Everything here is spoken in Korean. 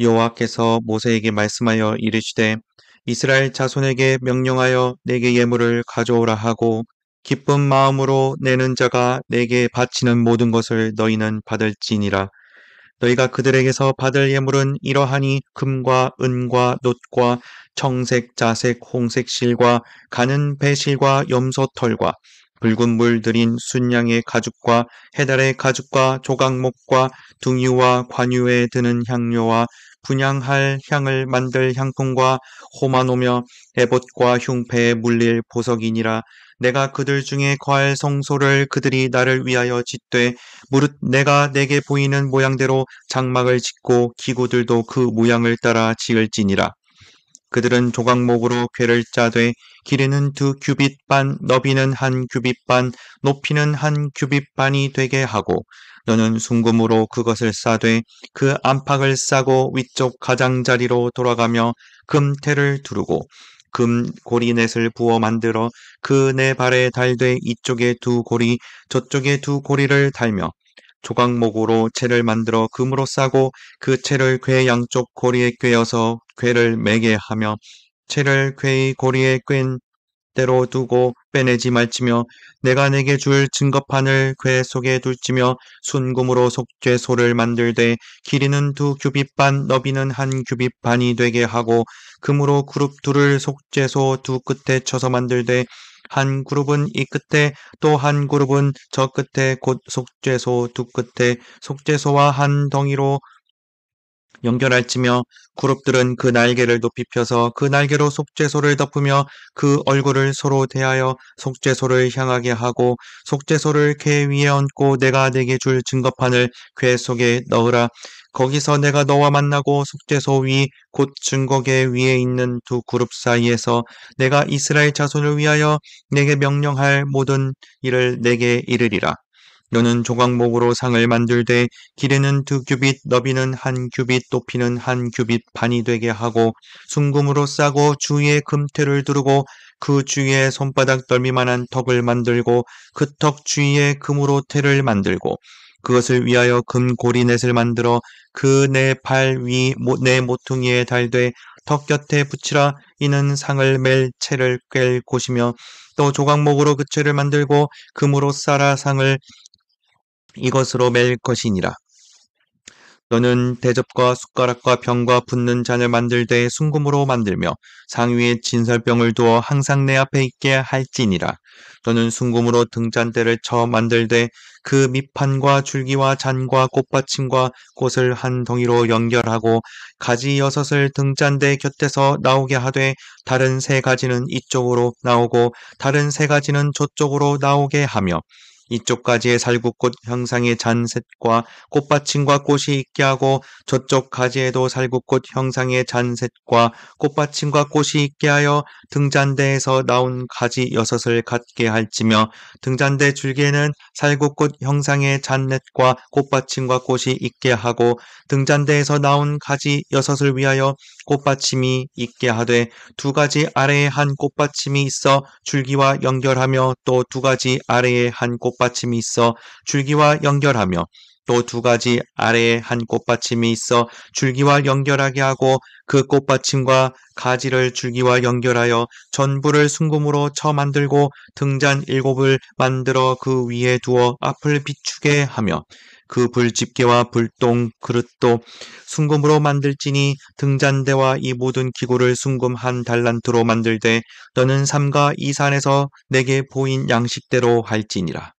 여호와께서 모세에게 말씀하여 이르시되 이스라엘 자손에게 명령하여 내게 예물을 가져오라 하고 기쁜 마음으로 내는 자가 내게 바치는 모든 것을 너희는 받을지니라. 너희가 그들에게서 받을 예물은 이러하니 금과 은과 놋과 청색, 자색, 홍색 실과 가는 배실과 염소털과 붉은 물 들인 순양의 가죽과 해달의 가죽과 조각목과 둥유와 관유에 드는 향료와 분양할 향을 만들 향품과 호만오며 에봇과 흉패에 물릴 보석이니라 내가 그들 중에 과할 성소를 그들이 나를 위하여 짓되 무릇 내가 내게 보이는 모양대로 장막을 짓고 기구들도 그 모양을 따라 지을지니라 그들은 조각목으로 궤를 짜되 길이는 두 규빗 반, 너비는 한 규빗 반, 높이는 한 규빗 반이 되게 하고 너는 순금으로 그것을 싸되 그 안팎을 싸고 위쪽 가장자리로 돌아가며 금태를 두르고 금 고리넷을 부어 만들어 그 네 발에 달되 이쪽에 두 고리 저쪽에 두 고리를 달며 조각목으로 채를 만들어 금으로 싸고 그 채를 괴 양쪽 고리에 꿰어서 괴를 매게 하며 채를 괴의 고리에 꿰 때로 두고 빼내지 말지며 내가 내게 줄 증거판을 괴 속에 둘지며 순금으로 속죄소를 만들되 길이는 두 규빗반 너비는 한 규빗반이 되게 하고 금으로 그룹 둘을 속죄소 두 끝에 쳐서 만들되 한 그룹은 이 끝에 또 한 그룹은 저 끝에 곧 속죄소 두 끝에 속죄소와 한 덩이로 연결할지며 그룹들은 그 날개를 높이 펴서 그 날개로 속죄소를 덮으며 그 얼굴을 서로 대하여 속죄소를 향하게 하고 속죄소를 궤 위에 얹고 내가 내게 줄 증거판을 괴 속에 넣으라. 거기서 내가 너와 만나고 속죄소 위 곧 증거계 위에 있는 두 그룹 사이에서 내가 이스라엘 자손을 위하여 내게 명령할 모든 일을 내게 이르리라. 너는 조각목으로 상을 만들되 길이는 두 규빗, 너비는 한 규빗, 높이는 한 규빗 반이 되게 하고 순금으로 싸고 주위에 금테를 두르고 그 주위에 손바닥 떨미만한 턱을 만들고 그 턱 주위에 금으로 테를 만들고 그것을 위하여 금고리넷을 만들어 그 내 발위내 네 네 모퉁이에 달되 턱 곁에 붙이라 이는 상을 멜 채를 꿰 곳이며 또 조각목으로 그 채를 만들고 금으로 쌓아 상을 이것으로 맬 것이니라. 너는 대접과 숟가락과 병과 붓는 잔을 만들 때 순금으로 만들며 상위에 진설병을 두어 항상 내 앞에 있게 할지니라. 너는 순금으로 등잔대를 쳐 만들 때그 밑판과 줄기와 잔과 꽃받침과 꽃을 한 덩이로 연결하고 가지 여섯을 등잔대 곁에서 나오게 하되 다른 세 가지는 이쪽으로 나오고 다른 세 가지는 저쪽으로 나오게 하며 이쪽까지의 살구꽃 형상의 잔셋과 꽃받침과 꽃이 있게 하고 저쪽 가지에도 살구꽃 형상의 잔셋과 꽃받침과 꽃이 있게 하여 등잔대에서 나온 가지 여섯을 갖게 할지며 등잔대 줄기에는 살구꽃 형상의 잔넷과 꽃받침과 꽃이 있게 하고 등잔대에서 나온 가지 여섯을 위하여 꽃받침이 있게 하되 두 가지 아래에 한 꽃받침이 있어 줄기와 연결하며 또 두 가지 아래에 한꽃 꽃받침이 있어 줄기와 연결하며 또 두 가지 아래에 한 꽃받침이 있어 줄기와 연결하게 하고 그 꽃받침과 가지를 줄기와 연결하여 전부를 순금으로 쳐 만들고 등잔 일곱을 만들어 그 위에 두어 앞을 비추게 하며 그 불집게와 불똥 그릇도 순금으로 만들지니 등잔대와 이 모든 기구를 순금 한 달란트로 만들되 너는 삼가 이 산에서 내게 보인 양식대로 할지니라.